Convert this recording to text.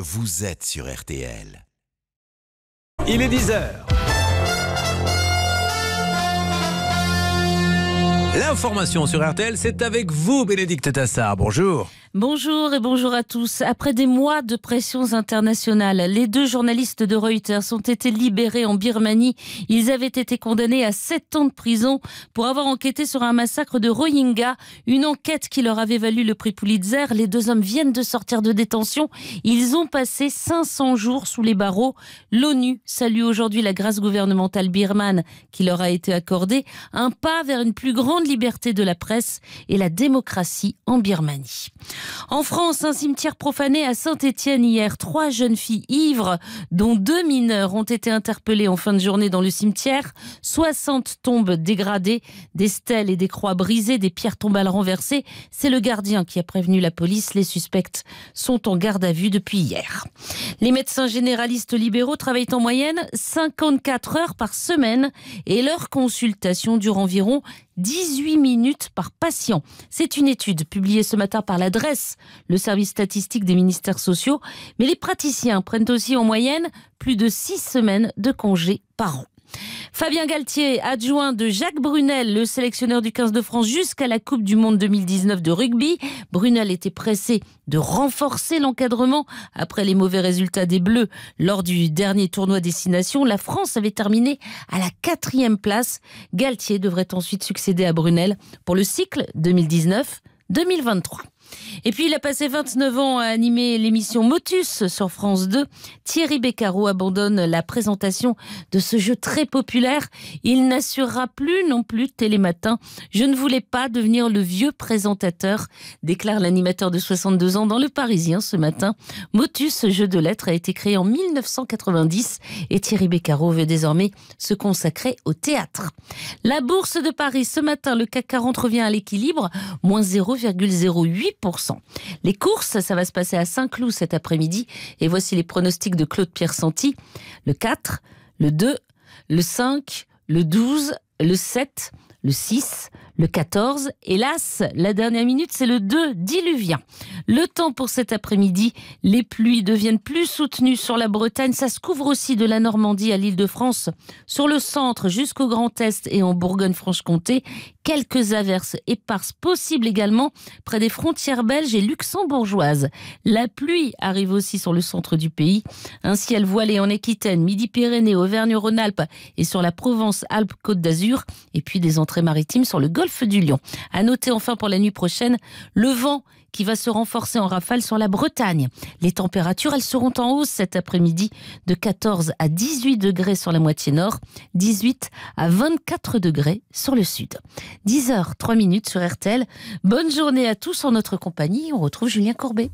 Vous êtes sur RTL. Il est 10h. L'information sur RTL, c'est avec vous, Bénédicte Tassard. Bonjour. Bonjour et bonjour à tous. Après des mois de pressions internationales, les deux journalistes de Reuters ont été libérés en Birmanie. Ils avaient été condamnés à 7 ans de prison pour avoir enquêté sur un massacre de Rohingyas, une enquête qui leur avait valu le prix Pulitzer. Les deux hommes viennent de sortir de détention. Ils ont passé 500 jours sous les barreaux. L'ONU salue aujourd'hui la grâce gouvernementale birmane qui leur a été accordée, un pas vers une plus grande liberté de la presse et la démocratie en Birmanie. En France, un cimetière profané à Saint-Étienne hier. Trois jeunes filles ivres, dont deux mineurs, ont été interpellées en fin de journée dans le cimetière. 60 tombes dégradées, des stèles et des croix brisées, des pierres tombales renversées. C'est le gardien qui a prévenu la police. Les suspects sont en garde à vue depuis hier. Les médecins généralistes libéraux travaillent en moyenne 54 heures par semaine et leur consultation dure environ 18 minutes par patient. C'est une étude publiée ce matin par l'adresse, le service statistique des ministères sociaux, mais les praticiens prennent aussi en moyenne plus de 6 semaines de congés par an. Fabien Galtier, adjoint de Jacques Brunel, le sélectionneur du 15 de France jusqu'à la Coupe du Monde 2019 de rugby. Brunel était pressé de renforcer l'encadrement après les mauvais résultats des Bleus lors du dernier tournoi destination. La France avait terminé à la quatrième place. Galtier devrait ensuite succéder à Brunel pour le cycle 2019-2023. Et puis il a passé 29 ans à animer l'émission Motus sur France 2. Thierry Beccaro abandonne la présentation de ce jeu très populaire. Il n'assurera plus non plus Télématin. Je ne voulais pas devenir le vieux présentateur, déclare l'animateur de 62 ans dans Le Parisien ce matin. Motus, ce jeu de lettres, a été créé en 1990 et Thierry Beccaro veut désormais se consacrer au théâtre. La bourse de Paris ce matin, le CAC 40 revient à l'équilibre, moins 0,08 les courses, ça va se passer à Saint-Cloud cet après-midi. Et voici les pronostics de Claude Pierre Santi. Le 4, le 2, le 5, le 12, le 7, le 6, le 14. Hélas, la dernière minute, c'est le 2 diluvien. Le temps pour cet après-midi, les pluies deviennent plus soutenues sur la Bretagne. Ça se couvre aussi de la Normandie à l'île de France, sur le centre jusqu'au Grand Est et en Bourgogne-Franche-Comté. Quelques averses éparses possibles également près des frontières belges et luxembourgeoises. La pluie arrive aussi sur le centre du pays. Un ciel voilé en Aquitaine, Midi-Pyrénées, Auvergne-Rhône-Alpes et sur la Provence-Alpes-Côte d'Azur. Et puis des entrées maritimes sur le golfe du Lion. À noter enfin pour la nuit prochaine, le vent qui va se renforcer en rafale sur la Bretagne. Les températures, elles seront en hausse cet après-midi de 14 à 18 degrés sur la moitié nord, 18 à 24 degrés sur le sud. 10h, 3 minutes sur RTL. Bonne journée à tous en notre compagnie. On retrouve Julien Courbet.